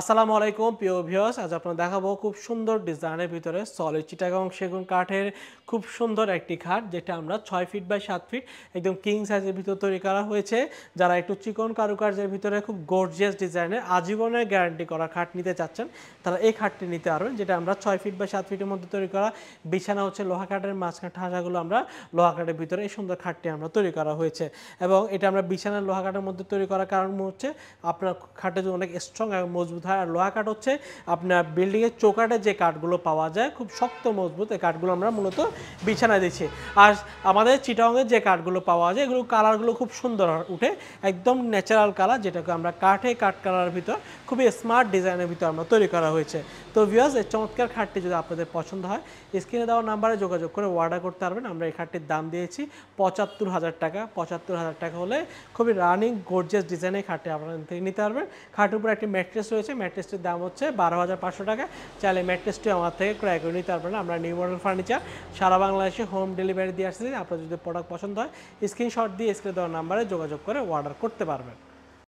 আসসালামু আলাইকুম প্রিয় ভিওস আজ আপনার দেখাবো খুব সুন্দর ডিজাইনের ভিতরে সলিড চিটাগং সেগুন কাঠের খুব সুন্দর একটি খাট যেটা আমরা ছয় ফিট বাই সাত ফিট একদম কিং সাইজের ভিতর তৈরি করা হয়েছে যারা একটু চিকন কারুকার্যের ভিতরে খুব গর্জিয়াস ডিজাইনের আজীবনের গ্যারান্টি করা খাট নিতে চাচ্ছেন তারা এই খাটটি নিতে পারবেন যেটা আমরা ছয় ফিট বাই সাত ফিটের মধ্যে তৈরি করা বিছানা হচ্ছে লোহা কাঠের মাঝখান ঠাঁসাগুলো আমরা লোহা কাঠের ভিতরে এই সুন্দর খাটটি আমরা তৈরি করা হয়েছে এবং এটা আমরা বিছানার লোহা কাঠের মধ্যে তৈরি করার কারণ হচ্ছে আপনার খাটে অনেক স্ট্রং এবং মজবুত কোথায় আর লোহা কাঠ হচ্ছে আপনার বিল্ডিংয়ের চৌকাটে যে কাঠগুলো পাওয়া যায় খুব শক্ত মজবুত এই কাঠগুলো আমরা মূলত বিছানায় দিচ্ছি আর আমাদের চিটাংয়ের যে কাঠগুলো পাওয়া যায় এগুলো কালারগুলো খুব সুন্দর উঠে একদম ন্যাচারাল কালার যেটাকে আমরা কাঠে কাঠ কালারের ভিতর খুবই স্মার্ট ডিজাইনের ভিতর আমরা তৈরি করা হয়েছে তো ভিউয়ার্স এই চমৎকার খাটটি যদি আপনাদের পছন্দ হয় স্ক্রিনে দেওয়া নাম্বারে যোগাযোগ করে অর্ডার করতে পারবেন আমরা এই খাটটির দাম দিয়েছি পঁচাত্তর হাজার টাকা পঁচাত্তর হাজার টাকা হলে খুবই রানিং গোর্জিয়াস ডিজাইনের খাটটি আপনারা নিতে পারবেন খাটের উপরে একটি ম্যাট্রেস রয়েছে ম্যাট্রেসটির দাম হচ্ছে বারো হাজার পাঁচশো টাকা চাইলে ম্যাট্রেসটি আমার থেকে ক্রয় করে নিতে পারবেন আমরা নিউ মডেল ফার্নিচার সারা বাংলাদেশে হোম ডেলিভারি দিয়ে আসছি আপনার যদি প্রোডাক্ট পছন্দ হয় স্ক্রিনশট দিয়ে স্ক্রিন দেওয়ার নাম্বারে যোগাযোগ করে অর্ডার করতে পারবেন